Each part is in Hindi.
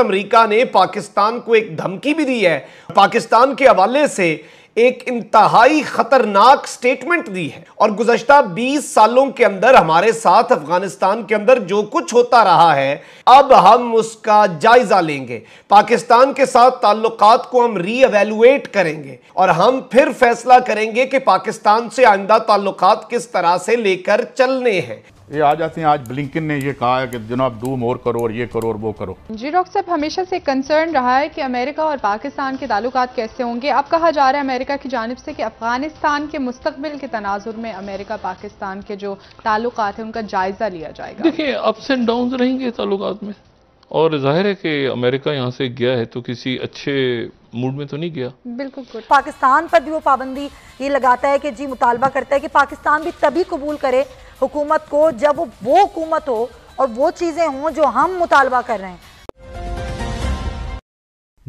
अमरीका ने पाकिस्तान को एक धमकी भी दी है पाकिस्तान के हवाले से एक इंतहाई खतरनाक स्टेटमेंट दी है और गुजशत 20 सालों के अंदर हमारे साथ अफगानिस्तान के अंदर जो कुछ होता रहा है अब हम उसका जायजा लेंगे पाकिस्तान के साथ ताल्लुकात को हम रीअवेलुएट करेंगे और हम फिर फैसला करेंगे कि पाकिस्तान से आइंदा ताल्लुकात किस तरह से लेकर चलने हैं ये आ जाते हैं आज ब्लिंकिन ने ये कहा है कि जनाब दो मोर करो और ये करो और वो करो जी डॉक्टर साहब हमेशा से कंसर्न रहा है कि अमेरिका और पाकिस्तान के ताल्लुक कैसे होंगे अब कहा जा रहा है अमेरिका की जानब से कि अफगानिस्तान के मुस्तबिल के तनाजुर में अमेरिका पाकिस्तान के जो ताल्लुक हैं उनका जायज़ा लिया जाएगा देखिए अप्स एंड डाउन रहेंगे ताल्लुक में और जाहिर है कि अमेरिका यहाँ से गया है तो किसी अच्छे मूड में तो नहीं गया बिल्कुल पाकिस्तान पर भी वो पाबंदी ये लगाता है कि जी मुतालबा करता है कि पाकिस्तान भी तभी कबूल करे हुकूमत को जब वो हुकूमत हो और वो चीज़ें हों जो हम मुतालबा कर रहे हैं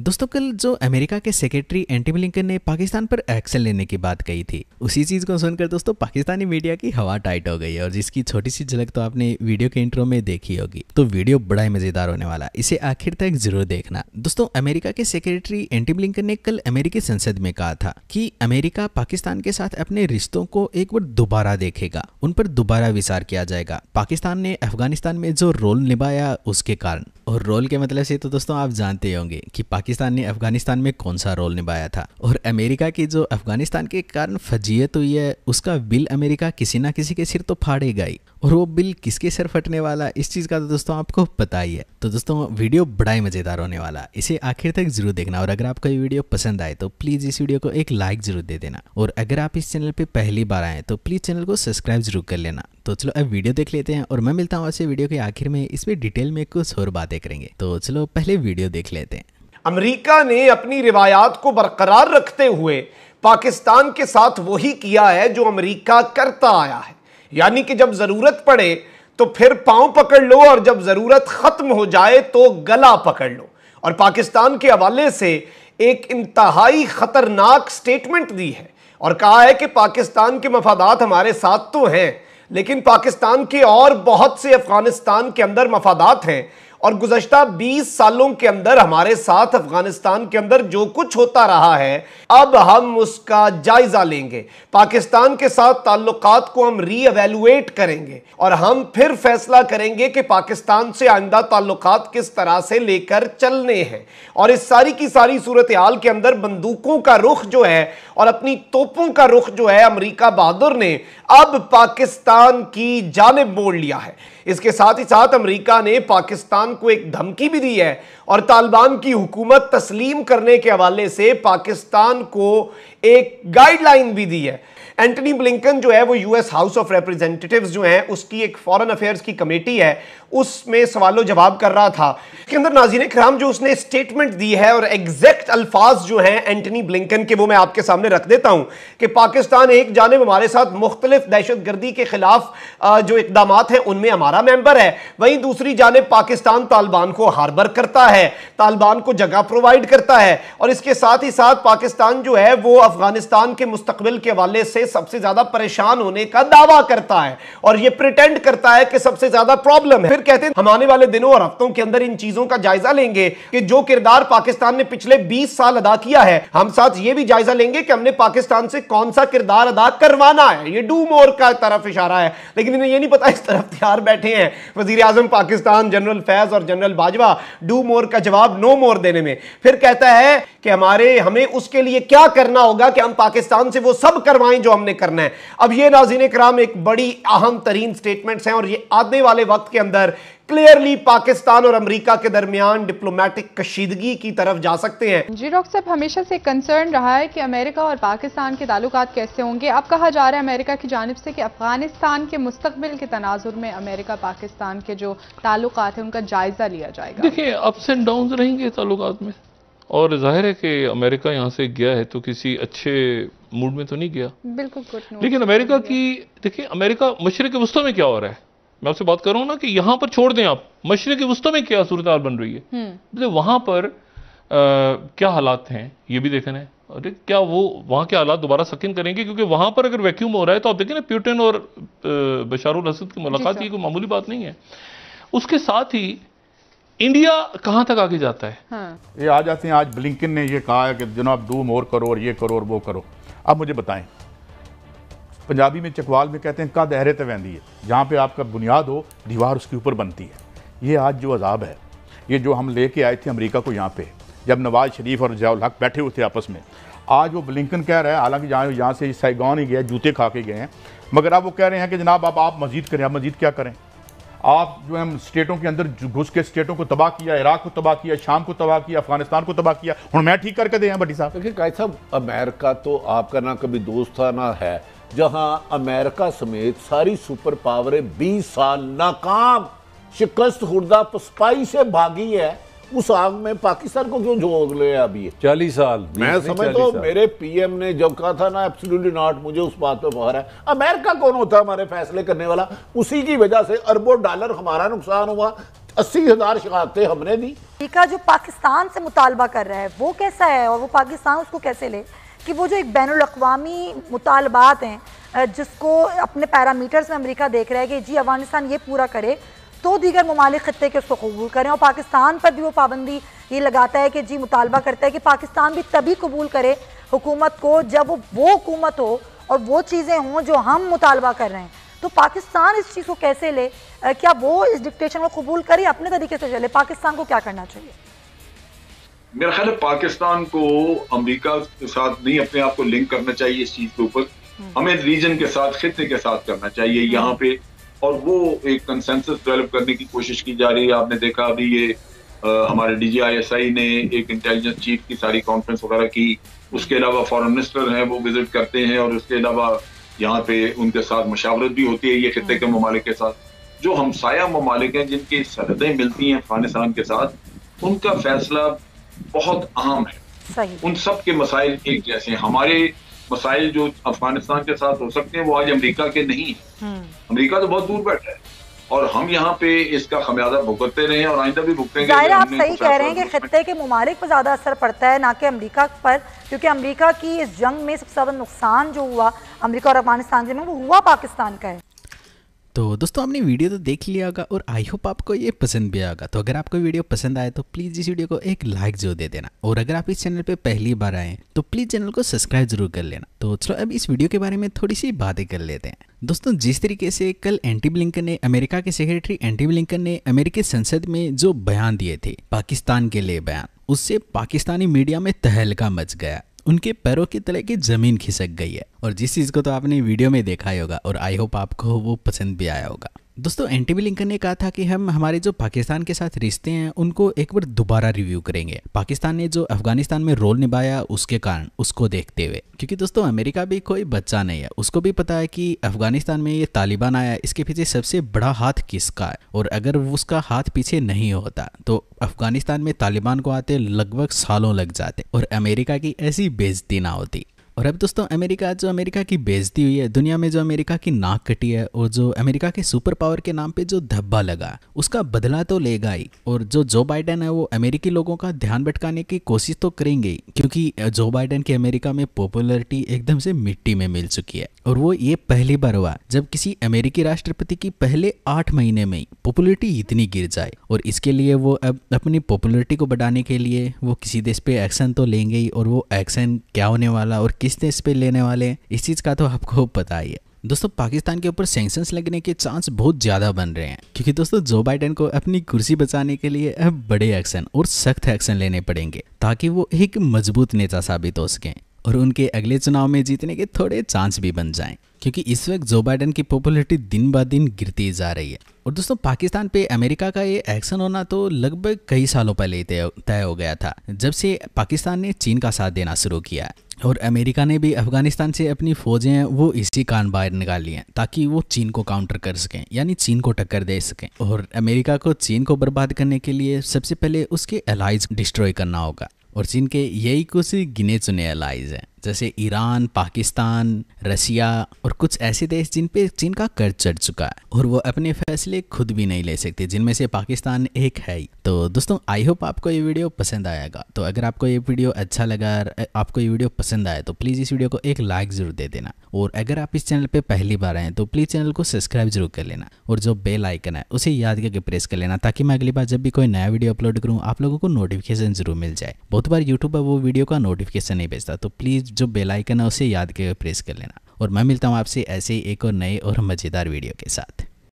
दोस्तों कल जो अमेरिका के सेक्रेटरी एंटी ब्लिंकन ने पाकिस्तान पर एक्शन लेने की बात कही थी उसी चीज को सुनकर दोस्तों पाकिस्तानी मीडिया की हवा टाइट हो गई है और जिसकी छोटी सी झलक तो आपने वीडियो के इंट्रो में देखी होगी तो वीडियो बड़ा ही मजेदार होने वाला इसे आखिर तक जरूर देखना दोस्तों अमेरिका के सेक्रेटरी एंटी ब्लिंकन ने कल अमेरिकी संसद में कहा था की अमेरिका पाकिस्तान के साथ अपने रिश्तों को एक बार दोबारा देखेगा उन पर दोबारा विचार किया जाएगा पाकिस्तान ने अफगानिस्तान में जो रोल निभाया उसके कारण और रोल के मतलब से तो दोस्तों आप जानते होंगे की पाकिस्तान ने अफगानिस्तान में कौन सा रोल निभाया था और अमेरिका की जो अफगानिस्तान के कारण फजीयत हुई है उसका बिल अमेरिका किसी ना किसी के सिर तो फाड़ेगा ही और वो बिल किसके सिर फटने वाला इस चीज़ का तो दोस्तों आपको पता ही है तो दोस्तों वीडियो बड़ा ही मज़ेदार होने वाला इसे आखिर तक जरूर देखना और अगर आपको ये वीडियो पसंद आए तो प्लीज़ इस वीडियो को एक लाइक जरूर दे देना और अगर आप इस चैनल पर पहली बार आए तो प्लीज़ चैनल को सब्सक्राइब जरूर कर लेना तो चलो अब वीडियो देख लेते हैं और मैं मिलता हूँ आपसे वीडियो के आखिर में इसमें डिटेल में कुछ और बातें करेंगे तो चलो पहले वीडियो देख लेते हैं अमरीका ने अपनी रिवायात को बरकरार रखते हुए पाकिस्तान के साथ वही किया है जो अमरीका करता आया है यानी कि जब ज़रूरत पड़े तो फिर पांव पकड़ लो और जब ज़रूरत ख़त्म हो जाए तो गला पकड़ लो और पाकिस्तान के हवाले से एक इंतहाई ख़तरनाक स्टेटमेंट दी है और कहा है कि पाकिस्तान के मफादात हमारे साथ तो हैं लेकिन पाकिस्तान के और बहुत से अफ़गानिस्तान के अंदर मफादात हैं और गुजशत 20 सालों के अंदर हमारे साथ अफगानिस्तान के अंदर जो कुछ होता रहा है अब हम उसका जायजा लेंगे पाकिस्तान के साथ ताल्लुक को हम रीअवेलुएट करेंगे और हम फिर फैसला करेंगे कि पाकिस्तान से आइंदा ताल्लुक किस तरह से लेकर चलने हैं और इस सारी की सारी सूरत हाल के अंदर बंदूकों का रुख जो है और अपनी तोपों का रुख जो है अमरीका बहादुर ने अब पाकिस्तान की जानब मोड़ लिया है इसके साथ ही साथ अमरीका ने पाकिस्तान तालिबान को एक धमकी भी दी है और तालिबान की हुकूमत तस्लीम करने के हवाले से पाकिस्तान को एक गाइडलाइन भी दी है एंटनी ब्लिंकन जो है वो यूएस हाउस ऑफ रिप्रेजेंटेटिव जो है उसकी एक फॉरेन अफेयर्स की कमेटी है उसमें सवालों जवाब कर रहा था इसके अंदर नाजीन कराम जो उसने स्टेटमेंट दी है और एग्जैक्ट एग्जैक्ट अल्फाज जो हैं एंटनी ब्लिंकन के वो मैं आपके सामने रख देता हूं कि पाकिस्तान एक जानब हमारे साथ मुख्तलिफ दहशत गर्दी के खिलाफ जो इकदाम हैं उनमें हमारा मेंबर है वहीं दूसरी जानब पाकिस्तान तालिबान को हार्बर करता है तालिबान को जगह प्रोवाइड करता है और इसके साथ ही साथ पाकिस्तान जो है वो अफगानिस्तान के मुस्तबिल के हवाले से सबसे ज्यादा परेशान होने का दावा करता है और ये प्रिटेंड करता है कि सबसे ज्यादा प्रॉब्लम है फिर कहते हैं हम आने वाले दिनों और हफ्तों के अंदर इन चीजों का जायजा लेंगे कि जो किरदार पाकिस्तान ने पिछले बीस 20 साल अदा किया है हम साथ ये भी जायजा लेंगे कि हमने पाकिस्तान से कौन सा किरदार अदा करवाना है ये डू मोर का तरफ इशारा है लेकिन इन्हें ये नहीं पता इस तरफ तैयार बैठे हैं वजीर आजम पाकिस्तान जनरल फैज और जनरल बाजवा डू मोर का जवाब नो मोर देने में फिर कहता है कि हमारे हमें उसके लिए क्या करना होगा कि हम पाकिस्तान से वो सब करवाएं जो हमने करना है अब ये नाजीन कराम एक बड़ी अहम तरीन स्टेटमेंट्स हैं और ये आने वाले वक्त के अंदर क्लियरली पाकिस्तान और अमेरिका के दरमियान डिप्लोमेटिक कशीदगी की तरफ जा सकते हैं जी डॉक्टर साहब हमेशा से कंसर्न रहा है कि अमेरिका और पाकिस्तान के ताल्लुक कैसे होंगे अब कहा जा रहा है अमेरिका की जानब से कि अफगानिस्तान के मुस्तबिल के तनाजुर में अमेरिका पाकिस्तान के जो ताल्लुक है उनका जायजा लिया जाएगा देखिए अप्स एंड डाउन रहेंगे ताल्लुक में और जाहिर है कि अमेरिका यहाँ से गया है तो किसी अच्छे मूड में तो नहीं गया बिल्कुल लेकिन अमेरिका की देखिए अमेरिका मशरक वस्तों में क्या हो रहा है मैं आपसे बात कर रहा हूँ ना कि यहाँ पर छोड़ दें आप मशरक़ वस्तों में क्या सूरत बन रही है हम्म। वहाँ पर आ, क्या हालात हैं ये भी देखना है अरे क्या वो वहाँ के हालात दोबारा सकिन करेंगे क्योंकि वहाँ पर अगर वैक्यूम हो रहा है तो आप देखें ना प्यूटन और बशारुल असद की मुलाकात ये कोई मामूली बात नहीं है उसके साथ ही इंडिया कहाँ तक आगे जाता है हाँ। ये आ जाते हैं आज ब्लिंकिन ने ये कहा कि जनाब डू मोर करो और ये करो और वो करो अब मुझे बताएं पंजाबी में चकवाल में कहते हैं का दहरे तवैंदी है जहाँ पर आपका बुनियाद हो दीवार उसके ऊपर बनती है ये आज जो अजाब है ये जो हम ले कर आए थे अमरीका को यहाँ पर जब नवाज शरीफ और जयाल हक बैठे हुए थे आपस में आज वो ब्लिंकन कह रहा है हालांकि जहाँ यहाँ से साइगॉन ही गया जूते खा के गए हैं मगर अब वो कह रहे हैं कि जनाब आप आप मजीद करें आप मजीद क्या करें आप जो हम स्टेटों के अंदर घुस के स्टेटों को तबाह किया इराक को तबाह किया शाम को तबाह किया अफगानिस्तान को तबाह किया हूँ मैं ठीक करके दे भट्टी साहब देखिए कायद साहब अमेरिका तो आपका ना कभी दोस्त था ना है जहां अमेरिका समेत सारी सुपर पावरें बीस साल नाकाम शिकस्त हुर्दा पसपाई से भागी है उस आग में पाकिस्तान को क्यों झोंक ले अभी चालीस साल मैं समझता तो मेरे पीएम ने जब कहा था ना एब्सोल्युटली नॉट मुझे उस बात पे फहर है अमेरिका कौन होता हमारे फैसले करने वाला उसी की वजह से अरबों डॉलर हमारा नुकसान हुआ अस्सी हजार शिकायतें हमने दी जो पाकिस्तान से मुतालबा कर रहा है वो कैसा है और वो पाकिस्तान उसको कैसे ले कि वो जो एक बैन अवी मुतालबात हैं जिसको अपने पैरामीटर्स में अमरीका देख रहा है कि जी अफगानिस्तान ये पूरा करे तो दीगर ममालिक ख़त्े के उसको कबूल करें और पाकिस्तान पर भी वो पाबंदी ये लगाता है कि जी मुतालबा करता है कि पाकिस्तान भी तभी कबूल करे हुकूमत को जब वो हुकूमत हो और वो चीज़ें हों जो हम मुतालबा कर रहे हैं तो पाकिस्तान इस चीज़ को कैसे ले क्या वो इस डिक्टेशन को कबूल करे अपने तरीके से चले पाकिस्तान को क्या करना चाहिए मेरा ख्याल है पाकिस्तान को अमेरिका के साथ नहीं अपने आप को लिंक करना चाहिए इस चीज के ऊपर हम्म। हमें रीजन के साथ खत्े के साथ करना चाहिए हम्म। यहाँ पे और वो एक कंसेंसस डेवलप करने की कोशिश की जा रही है आपने देखा अभी ये आ, हमारे डीजीआईएसआई ने एक इंटेलिजेंस चीफ की सारी कॉन्फ्रेंस वगैरह की उसके अलावा फॉरेन मिनिस्टर हैं वो विजिट करते हैं और उसके अलावा यहाँ पे उनके साथ मशावरत भी होती है ये खत्े के हम्म। ममालिक के साथ जो हमसाया ममालिक हैं जिनकी सरहदें मिलती हैं अफगानिस्तान के साथ उनका फैसला बहुत अहम है उन सब के मसाइल एक जैसे हैं हमारे मसाइल जो अफगानिस्तान के साथ हो सकते हैं वो आज अमेरिका के नहीं है हम्म। अमेरिका तो बहुत दूर बैठा है और हम यहाँ पे इसका खमियाजा भुगतते रहे और आइंदा भी भुगतेंगे आप सही कह रहे हैं कि खत्ते के ममालिक पर ज़्यादा असर पड़ता है ना कि अमरीका पर क्योंकि अमरीका की इस जंग में सबसे ज़्यादा नुकसान जो हुआ अमरीका और अफगानिस्तान में वो हुआ पाकिस्तान का है तो दोस्तों आपने वीडियो तो देख लिया होगा और आई होप आपको ये पसंद भी आएगा तो अगर आपको वीडियो पसंद आए तो प्लीज़ इस वीडियो को एक लाइक जरूर दे देना और अगर आप इस चैनल पे पहली बार आए तो प्लीज़ चैनल को सब्सक्राइब जरूर कर लेना तो चलो अब इस वीडियो के बारे में थोड़ी सी बातें कर लेते हैं दोस्तों जिस तरीके से कल एंटी ब्लिंकन ने अमेरिका के सेक्रेटरी एंटी ब्लिंकन ने अमेरिकी संसद में जो बयान दिए थे पाकिस्तान के लिए बयान उससे पाकिस्तानी मीडिया में तहलका मच गया उनके पैरों के तले की ज़मीन खिसक गई है और जिस चीज़ को तो आपने वीडियो में देखा ही होगा और आई होप आपको वो पसंद भी आया होगा दोस्तों एंटी बिलिंकन ने कहा था कि हम हमारे जो पाकिस्तान के साथ रिश्ते हैं उनको एक बार दोबारा रिव्यू करेंगे पाकिस्तान ने जो अफगानिस्तान में रोल निभाया उसके कारण उसको देखते हुए क्योंकि दोस्तों अमेरिका भी कोई बच्चा नहीं है उसको भी पता है कि अफगानिस्तान में ये तालिबान आया इसके पीछे सबसे बड़ा हाथ किसका है और अगर उसका हाथ पीछे नहीं होता तो अफगानिस्तान में तालिबान को आते लगभग सालों लग जाते और अमेरिका की ऐसी बेजती ना होती और अब दोस्तों अमेरिका जो अमेरिका की बेजती हुई है दुनिया में जो अमेरिका की नाक कटी है और जो अमेरिका के सुपर पावर के नाम पे जो धब्बा लगा उसका बदला तो लेगा ही और जो जो बाइडेन है वो अमेरिकी लोगों का ध्यान भटकाने की कोशिश तो करेंगे ही क्योंकि जो बाइडेन की अमेरिका में पॉपुलरिटी एकदम से मिट्टी में मिल चुकी है और वो ये पहली बार हुआ जब किसी अमेरिकी राष्ट्रपति की पहले आठ महीने में ही पॉपुलरिटी इतनी गिर जाए और इसके लिए वो अब अपनी पॉपुलरिटी को बढ़ाने के लिए वो किसी देश पे एक्शन तो लेंगे ही और वो एक्शन क्या होने वाला और किस रिश्ते इस पर लेने वाले हैं इस चीज़ का तो आपको पता ही है दोस्तों पाकिस्तान के ऊपर सेंक्शंस लगने के चांस बहुत ज़्यादा बन रहे हैं क्योंकि दोस्तों जो बाइडेन को अपनी कुर्सी बचाने के लिए अब बड़े एक्शन और सख्त एक्शन लेने पड़ेंगे ताकि वो एक मजबूत नेता साबित हो सकें और उनके अगले चुनाव में जीतने के थोड़े चांस भी बन जाएं क्योंकि इस वक्त जो बाइडन की पॉपुलरिटी दिन ब दिन गिरती जा रही है और दोस्तों पाकिस्तान पे अमेरिका का ये एक्शन होना तो लगभग कई सालों पहले तय हो गया था जब से पाकिस्तान ने चीन का साथ देना शुरू किया और अमेरिका ने भी अफगानिस्तान से अपनी फ़ौजें हैं वो इसी कान बाहर निकाली हैं ताकि वो चीन को काउंटर कर सकें यानी चीन को टक्कर दे सकें और अमेरिका को चीन को बर्बाद करने के लिए सबसे पहले उसके एलाइज डिस्ट्रॉय करना होगा और चीन के यही कुछ गिने चुने एलाइज हैं जैसे ईरान पाकिस्तान रसिया और कुछ ऐसे देश जिन पे चीन का कर्ज चढ़ चुका है और वो अपने फैसले खुद भी नहीं ले सकते जिनमें से पाकिस्तान एक है ही तो दोस्तों आई होप आपको ये वीडियो पसंद आएगा तो अगर आपको ये वीडियो अच्छा लगा आपको ये वीडियो पसंद आया तो प्लीज़ इस वीडियो को एक लाइक ज़रूर दे देना और अगर आप इस चैनल पर पहली बार आएँ तो प्लीज़ चैनल को सब्सक्राइब जरूर कर लेना और जो बेल आइकन है उसे याद करके प्रेस कर लेना ताकि मैं अगली बार जब भी कोई नया वीडियो अपलोड करूँ आप लोगों को नोटिफिकेशन जरूर मिल जाए बहुत बार यूट्यूब पर वो वीडियो का नोटिफिकेशन नहीं भेजता तो प्लीज़ जो बेल आइकन है उसे याद के प्रेस कर लेना और मैं मिलता हूँ आपसे ऐसे ही एक और नए और मज़ेदार वीडियो के साथ